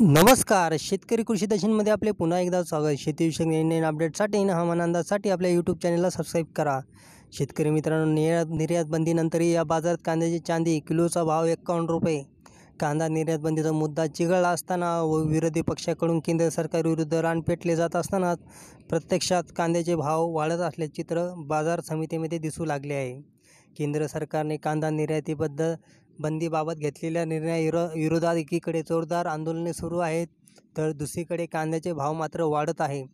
नमस्कार शेतकरी कृषी दशेंमध्ये आपले पुन्हा एकदा स्वागत शेतीविषयक नवीन अपडेटसाठी आणि हवामान अंदाजसाठी आपल्या यूट्यूब चॅनलला सबस्क्राईब करा शेतकरी मित्रांनो निर्यात निर्यात बंदीनंतरही या बाजारात कांद्याची चांदी किलोचा भाव एकावन्न रुपये कांदा निर्यात बंदीचा मुद्दा चिघळला असताना व विरोधी पक्षाकडून केंद्र सरकारविरुद्ध रान पेटले जात असताना प्रत्यक्षात कांद्याचे भाव वाढत असल्याचे चित्र बाजार समितीमध्ये दिसू लागले आहे केंद्र सरकारने कांदा निर्यातीबद्दल बंदीबाबत घेतलेल्या निर्णया विरो विरोधात एकीकडे जोरदार आंदोलने सुरू आहेत तर दुसरीकडे कांद्याचे भाव मात्र वाढत आहे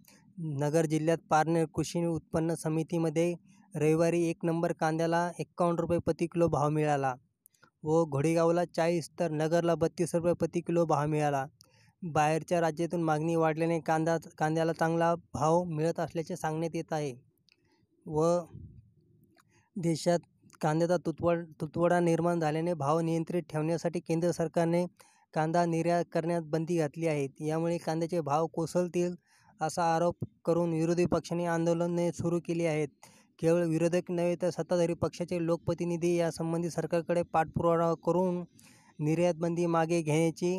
नगर जिल्ह्यात पारनेर कृषी उत्पन्न समितीमध्ये रविवारी एक नंबर कांद्याला एक्कावन्न रुपये प्रति किलो भाव मिळाला व घोडेगावला चाळीस तर नगरला बत्तीस रुपये प्रति किलो भाव मिळाला बाहेरच्या राज्यातून मागणी वाढल्याने कांदा कांद्याला चांगला भाव मिळत असल्याचे सांगण्यात येत आहे व देशात कांद्याचा तुटवड तुटवडा निर्माण झाल्याने भाव नियंत्रित ठेवण्यासाठी केंद्र सरकारने कांदा निर्यात करण्यात बंदी घातली आहे यामुळे कांद्याचे भाव कोसळतील असा आरोप करून विरोधी पक्षाने आंदोलने सुरू केली आहेत केवळ विरोधक नव्हे तर सत्ताधारी पक्षाचे लोकप्रतिनिधी यासंबंधी सरकारकडे पाठपुरावा करून निर्यातबंदी मागे घेण्याची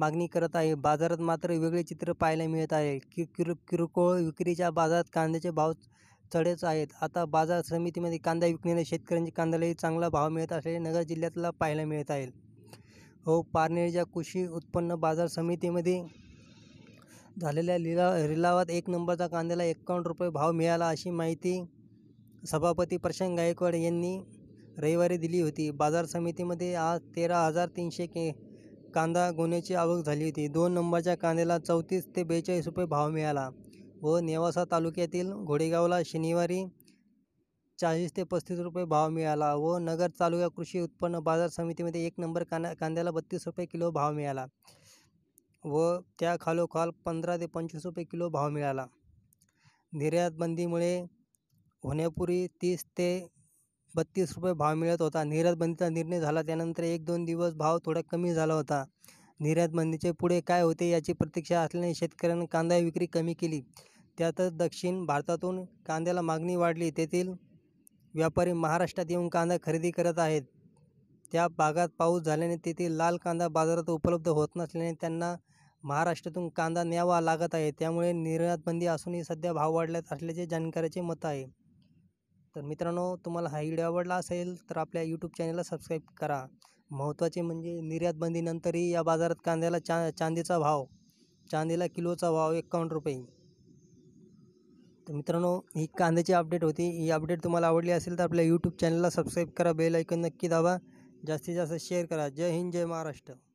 मागणी करत आहे बाजारात मात्र वेगळे चित्र पाहायला मिळत आहे कि किर किरकोळ विक्रीच्या बाजारात कांद्याचे भाव चढेच आहेत आता बाजार समितीमध्ये कांदा विकणाऱ्या शेतकऱ्यांच्या कांद्यालाही चांगला भाव मिळत असल्याने नगर जिल्ह्यातला पाहायला मिळत आहे हो पारनेरच्या कृषी उत्पन्न बाजार समितीमध्ये झालेल्या लिलाव लिलावात एक नंबरचा कांद्याला एकावन्न रुपये भाव मिळाला अशी माहिती सभापती प्रशांत गायकवाड यांनी रविवारी दिली होती बाजार समितीमध्ये आज तेरा हजार तीनशे के कांदा गुन्ह्याची आवक झाली होती दोन नंबरच्या कांद्याला चौतीस ते बेचाळीस रुपये भाव मिळाला व नेवासा तालुक्यातील घोडेगावला शनिवारी चाळीस ते पस्तीस रुपये भाव मिळाला व नगर तालुका कृषी उत्पन्न बाजार समितीमध्ये एक नंबर कांदा कांद्याला बत्तीस रुपये किलो भाव मिळाला व त्या खालोखाल पंधरा ते पंचवीस रुपये किलो भाव मिळाला निर्यातबंदीमुळे होण्यापूर्वी तीस ते बत्तीस रुपये भाव मिळत होता निर्यातबंदीचा निर्णय झाला त्यानंतर एक दोन दिवस भाव थोडा कमी झाला होता निर्यातबंदीचे पुढे काय होते याची प्रतीक्षा असल्याने शेतकऱ्यांनी कांदा विक्री कमी केली त्यातच दक्षिण भारतातून कांद्याला मागणी वाढली तेथील व्यापारी महाराष्ट्रात येऊन कांदा खरेदी करत आहेत त्या भागात पाऊस झाल्याने तेथील लाल कांदा बाजारात उपलब्ध होत नसल्याने त्यांना महाराष्ट्रातून कांदा न्यावा लागत आहे त्यामुळे निर्यातबंदी असूनही सध्या भाव वाढल्यात असल्याचे जाणकाराचे मत आहे तर मित्रांनो तुम्हाला हा व्हिडिओ आवडला असेल तर आपल्या यूट्यूब चॅनलला सबस्क्राईब करा महत्त्वाचे म्हणजे निर्यातबंदीनंतरही या बाजारात कांद्याला चा चांदीचा भाव चांदीला किलोचा भाव एक्कावन्न रुपये तर मित्रांनो ही कांद्याची अपडेट होती ही अपडेट तुम्हाला आवडली असेल तर आपल्या यूट्यूब चॅनलला सबस्क्राईब करा बेल ऐकून नक्की दाबा जास्तीत जास्त शेअर करा जय हिंद जय महाराष्ट्र